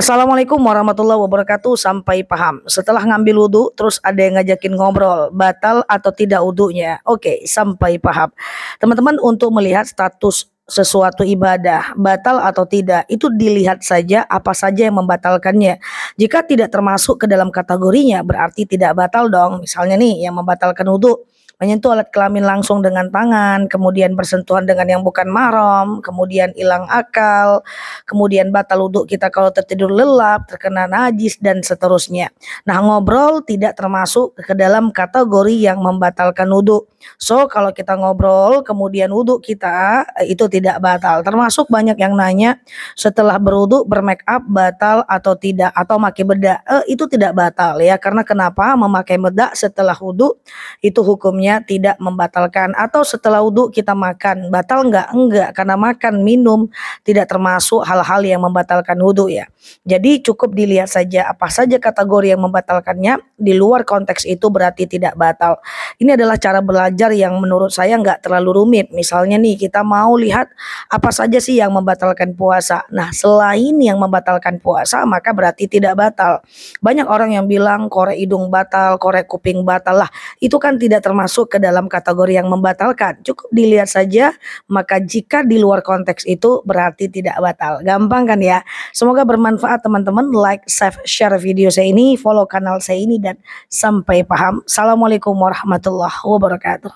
Assalamualaikum warahmatullahi wabarakatuh sampai paham. Setelah ngambil wudhu terus ada yang ngajakin ngobrol batal atau tidak wudhunya. Oke sampai paham. Teman-teman untuk melihat status sesuatu ibadah batal atau tidak itu dilihat saja apa saja yang membatalkannya. Jika tidak termasuk ke dalam kategorinya berarti tidak batal dong. Misalnya nih yang membatalkan wudhu menyentuh alat kelamin langsung dengan tangan, kemudian bersentuhan dengan yang bukan marom, kemudian hilang akal, kemudian batal uduk kita kalau tertidur lelap, terkena najis dan seterusnya. Nah, ngobrol tidak termasuk ke dalam kategori yang membatalkan uduk. So, kalau kita ngobrol kemudian uduk kita eh, itu tidak batal. Termasuk banyak yang nanya setelah beruduk bermake up batal atau tidak atau pakai bedak eh, itu tidak batal ya karena kenapa memakai bedak setelah uduk itu hukumnya hukumnya tidak membatalkan atau setelah wudhu kita makan batal enggak enggak karena makan minum tidak termasuk hal-hal yang membatalkan wudhu ya jadi cukup dilihat saja apa saja kategori yang membatalkannya di luar konteks itu berarti tidak batal ini adalah cara belajar yang menurut saya enggak terlalu rumit misalnya nih kita mau lihat apa saja sih yang membatalkan puasa nah selain yang membatalkan puasa maka berarti tidak batal banyak orang yang bilang korek hidung batal korek kuping batal lah itu kan tidak termasuk masuk ke dalam kategori yang membatalkan. Cukup dilihat saja, maka jika di luar konteks itu berarti tidak batal. Gampang kan ya? Semoga bermanfaat teman-teman. Like, save, share video saya ini, follow kanal saya ini dan sampai paham. Assalamualaikum warahmatullahi wabarakatuh.